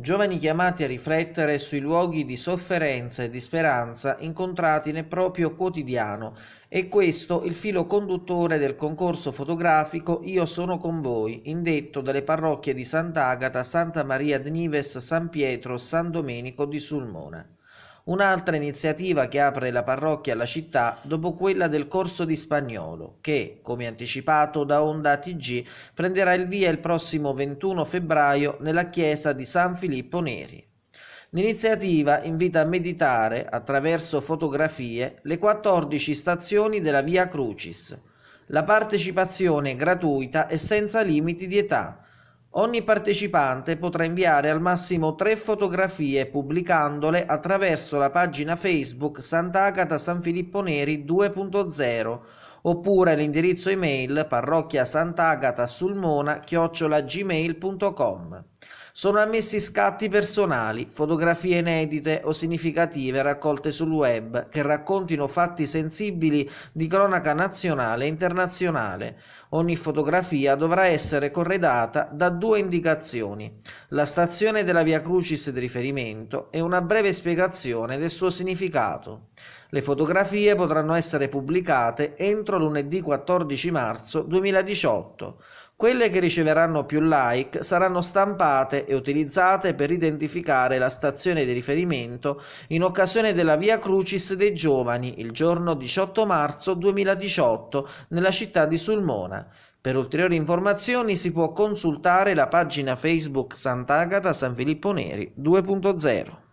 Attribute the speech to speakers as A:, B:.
A: giovani chiamati a riflettere sui luoghi di sofferenza e di speranza incontrati nel proprio quotidiano. E questo il filo conduttore del concorso fotografico Io sono con voi, indetto dalle parrocchie di Sant'Agata, Santa Maria di Nives, San Pietro, San Domenico di Sulmona. Un'altra iniziativa che apre la parrocchia alla città dopo quella del corso di spagnolo, che, come anticipato da Onda TG, prenderà il via il prossimo 21 febbraio nella chiesa di San Filippo Neri. L'iniziativa invita a meditare, attraverso fotografie, le 14 stazioni della Via Crucis. La partecipazione è gratuita e senza limiti di età. Ogni partecipante potrà inviare al massimo tre fotografie pubblicandole attraverso la pagina Facebook Sant'Agata San Filippo Neri 2.0 oppure l'indirizzo email parrocchia sant'agata sulmona chiocciolagmail.com. Sono ammessi scatti personali, fotografie inedite o significative raccolte sul web che raccontino fatti sensibili di cronaca nazionale e internazionale. Ogni fotografia dovrà essere corredata da due indicazioni, la stazione della Via Crucis di riferimento e una breve spiegazione del suo significato. Le fotografie potranno essere pubblicate entro lunedì 14 marzo 2018. Quelle che riceveranno più like saranno stampate e utilizzate per identificare la stazione di riferimento in occasione della Via Crucis dei Giovani il giorno 18 marzo 2018 nella città di Sulmona. Per ulteriori informazioni si può consultare la pagina Facebook Sant'Agata San Filippo Neri 2.0.